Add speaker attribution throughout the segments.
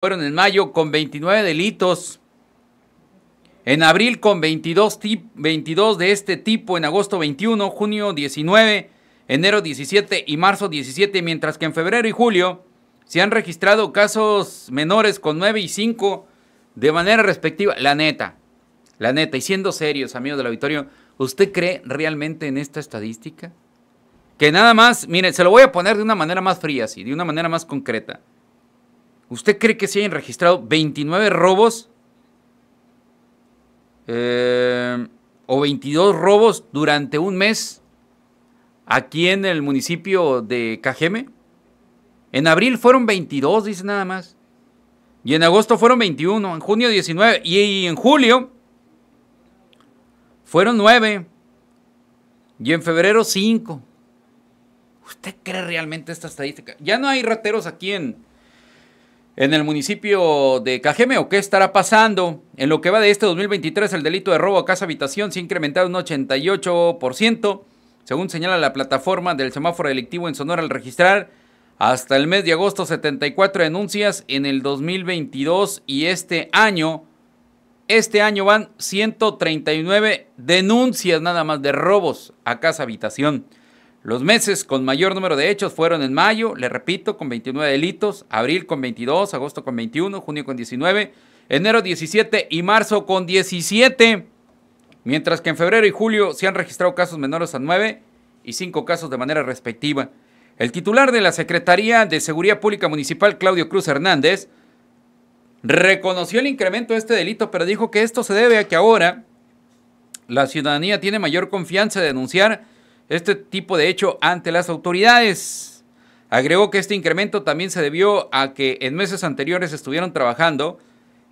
Speaker 1: fueron en mayo con 29 delitos, en abril con 22, 22 de este tipo, en agosto 21, junio 19, enero 17 y marzo 17, mientras que en febrero y julio se han registrado casos menores con 9 y 5 de manera respectiva. La neta, la neta, y siendo serios, amigos del auditorio, ¿usted cree realmente en esta estadística? Que nada más, mire, se lo voy a poner de una manera más fría, sí, de una manera más concreta. ¿Usted cree que se hayan registrado 29 robos eh, o 22 robos durante un mes aquí en el municipio de Cajeme? En abril fueron 22, dice nada más. Y en agosto fueron 21, en junio 19 y en julio fueron 9 y en febrero 5. ¿Usted cree realmente esta estadística? Ya no hay rateros aquí en, en el municipio de Cajeme qué estará pasando. En lo que va de este 2023, el delito de robo a casa habitación se ha incrementado un 88%, según señala la plataforma del semáforo delictivo en Sonora al registrar hasta el mes de agosto 74 denuncias en el 2022 y este año este año van 139 denuncias nada más de robos a casa habitación. Los meses con mayor número de hechos fueron en mayo, le repito, con 29 delitos, abril con 22, agosto con 21, junio con 19, enero 17 y marzo con 17, mientras que en febrero y julio se han registrado casos menores a 9 y 5 casos de manera respectiva. El titular de la Secretaría de Seguridad Pública Municipal, Claudio Cruz Hernández, reconoció el incremento de este delito, pero dijo que esto se debe a que ahora la ciudadanía tiene mayor confianza de denunciar este tipo de hecho ante las autoridades. Agregó que este incremento también se debió a que en meses anteriores estuvieron trabajando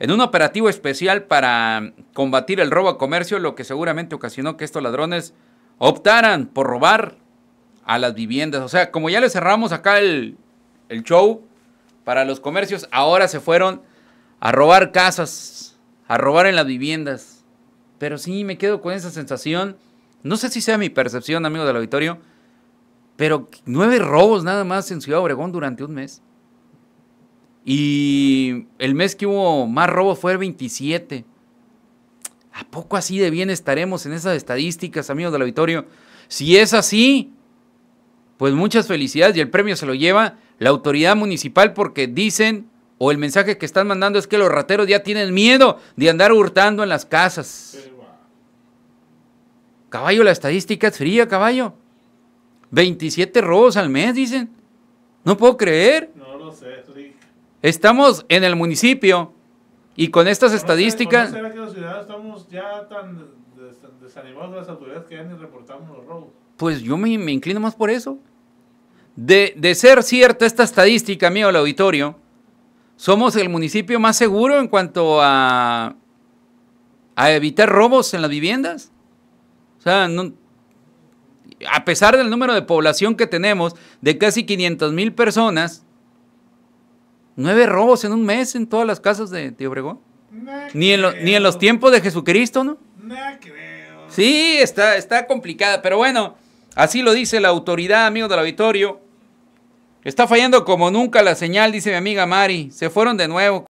Speaker 1: en un operativo especial para combatir el robo a comercio, lo que seguramente ocasionó que estos ladrones optaran por robar a las viviendas. O sea, como ya le cerramos acá el, el show para los comercios, ahora se fueron a robar casas, a robar en las viviendas. Pero sí, me quedo con esa sensación no sé si sea mi percepción, amigo del auditorio, pero nueve robos nada más en Ciudad Obregón durante un mes. Y el mes que hubo más robos fue el 27. ¿A poco así de bien estaremos en esas estadísticas, amigos del auditorio? Si es así, pues muchas felicidades y el premio se lo lleva la autoridad municipal porque dicen o el mensaje que están mandando es que los rateros ya tienen miedo de andar hurtando en las casas. Caballo, la estadística es fría, caballo. 27 robos al mes, dicen. No puedo creer. No lo sé, Estamos en el municipio y con estas estadísticas... Sé, que los ciudadanos estamos ya tan desanimados de las autoridades que ya ni reportamos los robos? Pues yo me, inclino más por eso. De, de, ser cierta esta estadística, mío, el auditorio, somos el municipio más seguro en cuanto a, a evitar robos en las viviendas sea, a pesar del número de población que tenemos, de casi 500 mil personas, nueve robos en un mes en todas las casas de, Tío ni, en los tiempos de Jesucristo, ¿no? No creo. Sí, está, complicada, pero bueno, así lo dice la autoridad, de la auditorio. Está fallando como nunca la señal, dice mi amiga Mari. Se fueron de nuevo.